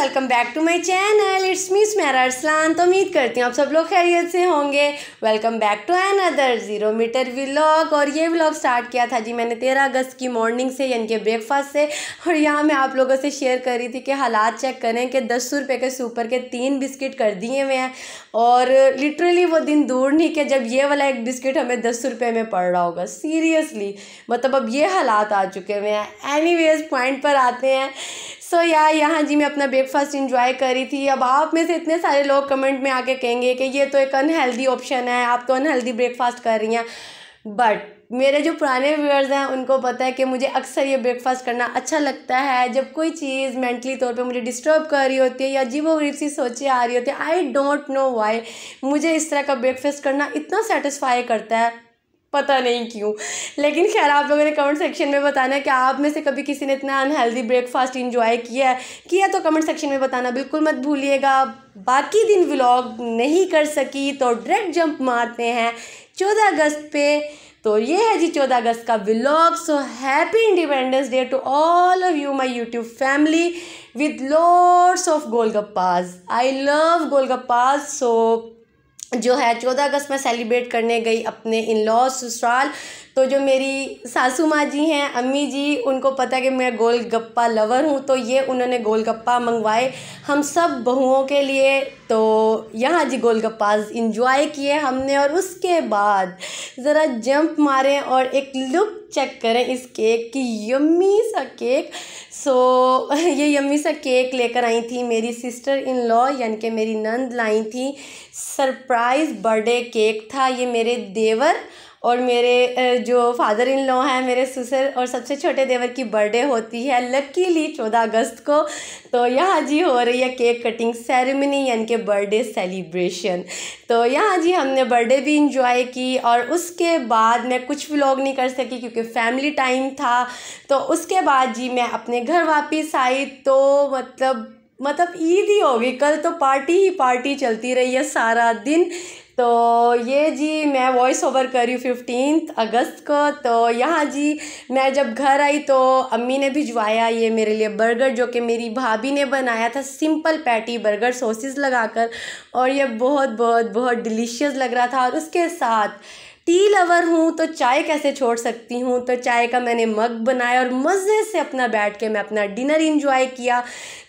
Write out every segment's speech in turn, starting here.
Welcome back to my channel it's me Sumera Arsalan तो उम्मीद करती हूँ आप सब लोग खैरियत से होंगे welcome back to another zero meter vlog और ये व्लॉग स्टार्ट किया था जी मैंने तेरह अगस्त की मॉर्निंग से यानी कि ब्रेकफास्ट से और यहाँ मैं आप लोगों से शेयर कर रही थी कि हालात चेक करें कि दस सौ रुपये के सुपर के तीन बिस्किट कर दिए हुए हैं और लिटरली वो दिन दूर नहीं कि जब ये वाला एक बिस्किट हमें दस रुपये में पड़ रहा होगा सीरियसली मतलब अब ये हालात आ चुके हुए हैं एनी पॉइंट पर आते हैं सो so, यार यहाँ जी मैं अपना ब्रेकफास्ट इंजॉय कर रही थी अब आप में से इतने सारे लोग कमेंट में आके कहेंगे कि ये तो एक अनहेल्दी ऑप्शन है आप तो अनहेल्दी ब्रेकफास्ट कर रही हैं बट मेरे जो पुराने व्यूअर्स हैं उनको पता है कि मुझे अक्सर ये ब्रेकफास्ट करना अच्छा लगता है जब कोई चीज़ मेंटली तौर पे मुझे डिस्टर्ब कर रही होती है या जीवो गरीब सी सोचे आ रही होती है आई डोंट नो वाई मुझे इस तरह का ब्रेकफास्ट करना इतना सेटिस्फाई करता है पता नहीं क्यों लेकिन खैर आप लोगों ने कमेंट सेक्शन में बताना कि आप में से कभी किसी ने इतना अनहेल्दी ब्रेकफास्ट इंजॉय किया है किया तो कमेंट सेक्शन में बताना बिल्कुल मत भूलिएगा बाकी दिन व्लॉग नहीं कर सकी तो डायरेक्ट जंप मारते हैं चौदह अगस्त पे तो ये है जी चौदह अगस्त का vlog so happy independence day to all of you my YouTube family with lords of golgappas I love golgappas so जो है चौदह अगस्त में सेलिब्रेट करने गई अपने इन लॉ ससुराल तो जो मेरी सासू माँ जी हैं अम्मी जी उनको पता है कि मैं गोलगप्पा लवर हूँ तो ये उन्होंने गोलगप्पा मंगवाए हम सब बहुओं के लिए तो यहाँ जी गोलगप्पाज इंजॉय किए हमने और उसके बाद ज़रा जंप मारें और एक लुक चेक करें इस केक की यम्मी सा केक सो so, ये यम्मी सा केक लेकर आई थी मेरी सिस्टर इन लॉ यानी कि मेरी नंद लाई थी सरप्राइज़ बर्थडे केक था ये मेरे देवर और मेरे जो फादर इन लॉ हैं मेरे ससुर और सबसे छोटे देवर की बर्थडे होती है लकीली चौदह अगस्त को तो यहाँ जी हो रही है केक कटिंग सेरेमनी यानी कि बर्थडे सेलिब्रेशन तो यहाँ जी हमने बर्थडे भी इंजॉय की और उसके बाद मैं कुछ व्लॉग नहीं कर सकी क्योंकि फैमिली टाइम था तो उसके बाद जी मैं अपने घर वापस आई तो मतलब मतलब ईद ही होगी कल तो पार्टी ही पार्टी चलती रही है सारा दिन तो ये जी मैं वॉइस ओवर करी फिफ्टीन अगस्त को तो यहाँ जी मैं जब घर आई तो अम्मी ने भिजवाया ये मेरे लिए बर्गर जो कि मेरी भाभी ने बनाया था सिंपल पैटी बर्गर सॉसेस लगाकर और ये बहुत बहुत बहुत डिलीशियस लग रहा था और उसके साथ टी लवर हूँ तो चाय कैसे छोड़ सकती हूँ तो चाय का मैंने मग बनाया और मज़े से अपना बैठ के मैं अपना डिनर इंजॉय किया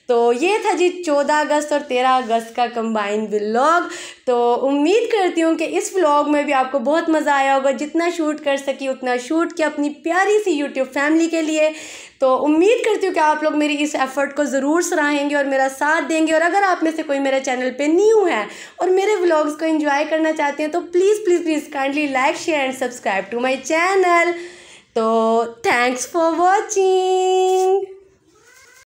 तो ये था जी चौदह अगस्त और तेरह अगस्त का कंबाइंड व्लॉग तो उम्मीद करती हूँ कि इस व्लॉग में भी आपको बहुत मज़ा आया होगा जितना शूट कर सकी उतना शूट किया अपनी प्यारी सी यूट्यूब फैमिली के लिए तो उम्मीद करती हूँ कि आप लोग मेरी इस एफ़र्ट को ज़रूर सराहेंगे और मेरा साथ देंगे और अगर आप में से कोई मेरे चैनल पर न्यू है और मेरे ब्लॉग्स को इन्जॉय करना चाहते हैं तो please please please kindly like like, share and subscribe to my channel. So thanks for watching.